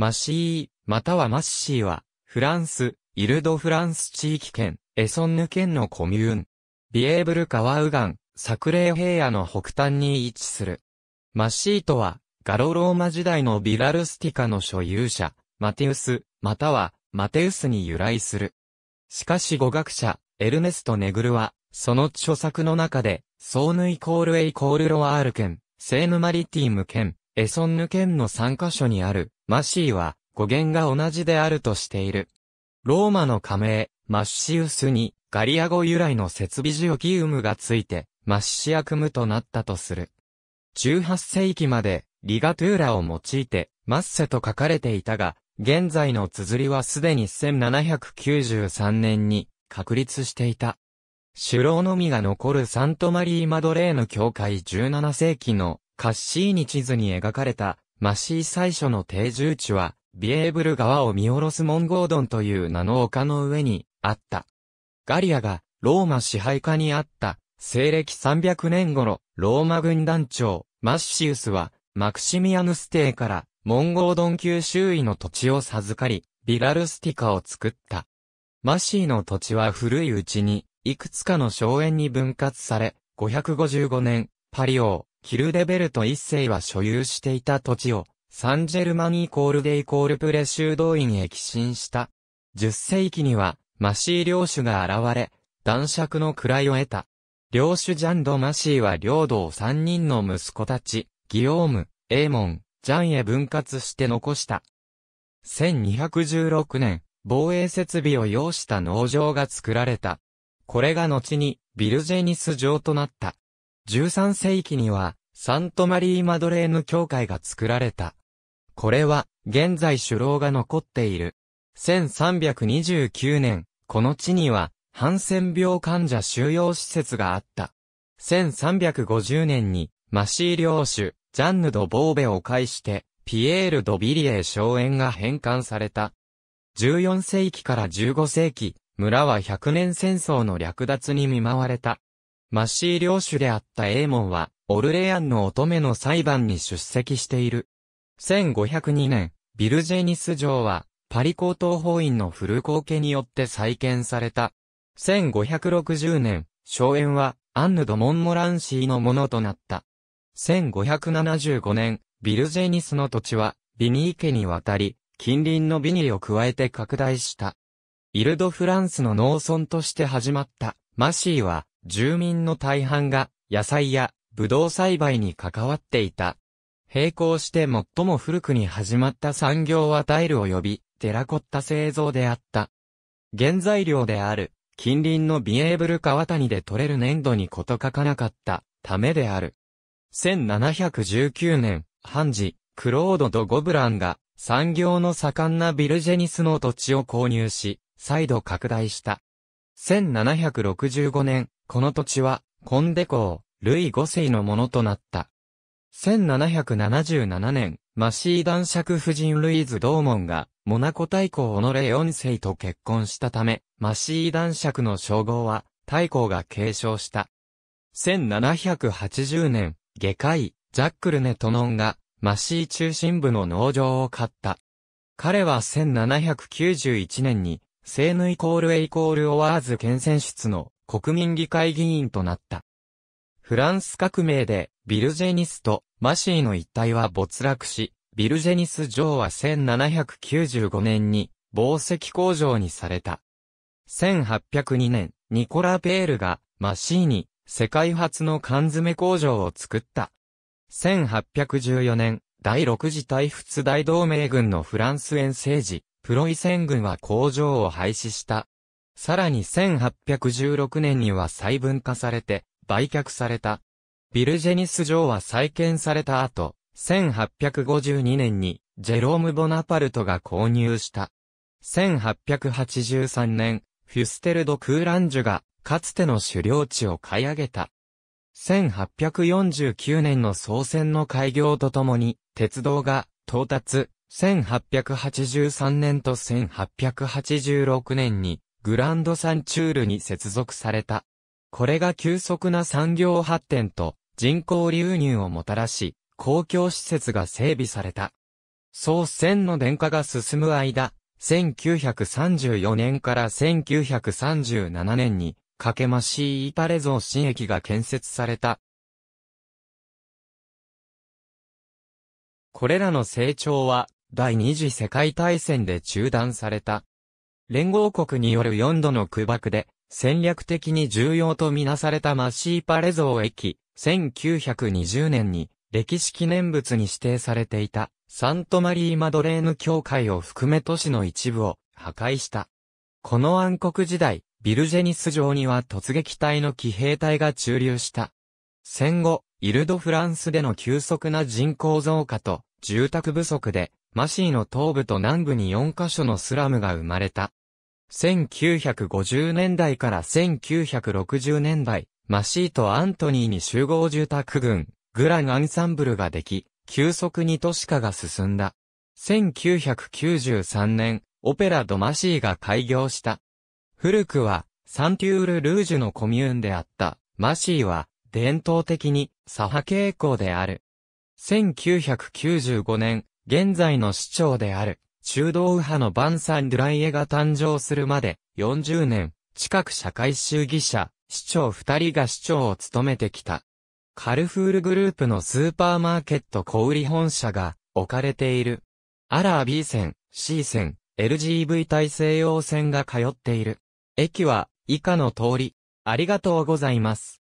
マシー、またはマッシーは、フランス、イルドフランス地域圏、エソンヌ県のコミューン。ビエーブル川右岸、レー平野の北端に位置する。マシートは、ガロローマ時代のビラルスティカの所有者、マテウス、または、マテウスに由来する。しかし語学者、エルネスト・ネグルは、その著作の中で、ソーヌイコールエイコールロワール県、セーヌマリティム県、エソンヌ県の3カ所にある、マシーは、語源が同じであるとしている。ローマの加盟、マッシウスに、ガリア語由来の設備ジオキウムがついて、マッシアクムとなったとする。18世紀まで、リガトゥーラを用いて、マッセと書かれていたが、現在の綴りはすでに1793年に確立していた。首老のみが残るサントマリー・マドレーヌ教会17世紀のカッシーニ地図に描かれた、マシー最初の定住地は、ビエーブル川を見下ろすモンゴードンという名の丘の上にあった。ガリアがローマ支配下にあった西暦300年頃、ローマ軍団長マッシウスはマクシミアヌス帝からモンゴードン級周囲の土地を授かり、ビラルスティカを作った。マシーの土地は古いうちにいくつかの荘園に分割され、555年、パリ王、ヒルデベルト一世は所有していた土地を、サンジェルマンイコールデイコールプレ修道院へ寄進した。10世紀には、マシー領主が現れ、男爵の位を得た。領主ジャンド・マシーは領土を3人の息子たち、ギオーム、エーモン、ジャンへ分割して残した。1216年、防衛設備を要した農場が作られた。これが後に、ビルジェニス城となった。13世紀には、サントマリー・マドレーヌ教会が作られた。これは、現在首楼が残っている。1329年、この地には、ハンセン病患者収容施設があった。1350年に、マシー領主、ジャンヌ・ド・ボーベを介して、ピエール・ド・ビリエ荘園が返還された。14世紀から15世紀、村は100年戦争の略奪に見舞われた。マッシー領主であったエーモンは、オルレアンの乙女の裁判に出席している。1502年、ビルジェニス城は、パリ高等法院の古公家によって再建された。1560年、荘園は、アンヌ・ド・モンモランシーのものとなった。1575年、ビルジェニスの土地は、ビニー家に渡り、近隣のビニーを加えて拡大した。イルド・フランスの農村として始まった、マシーは、住民の大半が野菜やブドウ栽培に関わっていた。並行して最も古くに始まった産業はタイル及びテラコッタ製造であった。原材料である近隣のビエーブル川谷で取れる粘土に事欠かなかったためである。1719年、判事、クロード・ド・ゴブランが産業の盛んなビルジェニスの土地を購入し、再度拡大した。1765年、この土地は、コンデ公、ルイ5世のものとなった。1777年、マシー男爵夫人ルイーズ・ドーモンが、モナコ大公オノレ4世と結婚したため、マシー男爵の称号は、大公が継承した。1780年、下界、ジャックルネトノンが、マシー中心部の農場を買った。彼は1791年に、セーヌイコールエイコールオワーズ県選出の国民議会議員となった。フランス革命で、ビルジェニスとマシーの一帯は没落し、ビルジェニス城は1795年に、紡績工場にされた。1802年、ニコラ・ペールが、マシーに、世界初の缶詰工場を作った。1814年、第6次大仏大同盟軍のフランス遠征時、プロイセン軍は工場を廃止した。さらに1816年には細分化されて、売却された。ビルジェニス城は再建された後、1852年にジェローム・ボナパルトが購入した。1883年、フュステルド・クーランジュが、かつての狩猟地を買い上げた。1849年の総選の開業とともに、鉄道が到達、1883年と1886年にグランドサンチュールに接続された。これが急速な産業発展と人口流入をもたらし、公共施設が整備された。総線の電化が進む間、1934年から1937年に、かけましいイパレゾー新駅が建設された。これらの成長は、第二次世界大戦で中断された。連合国による4度の空爆で、戦略的に重要とみなされたマシーパレゾー駅、1920年に歴史記念物に指定されていた、サントマリー・マドレーヌ教会を含め都市の一部を破壊した。この暗黒時代、ビルジェニス城には突撃隊の騎兵隊が駐留した。戦後、イルドフランスでの急速な人口増加と住宅不足で、マシーの東部と南部に4カ所のスラムが生まれた。1950年代から1960年代、マシーとアントニーに集合住宅群、グランアンサンブルができ、急速に都市化が進んだ。1993年、オペラドマシーが開業した。古くは、サンテュール・ルージュのコミューンであった、マシーは、伝統的に、左派傾向である。1995年、現在の市長である、中道右派のバンサン・ドライエが誕生するまで40年近く社会主義者、市長二人が市長を務めてきた。カルフールグループのスーパーマーケット小売本社が置かれている。アラー B 線、C 線、LGV 大西洋線が通っている。駅は以下の通り。ありがとうございます。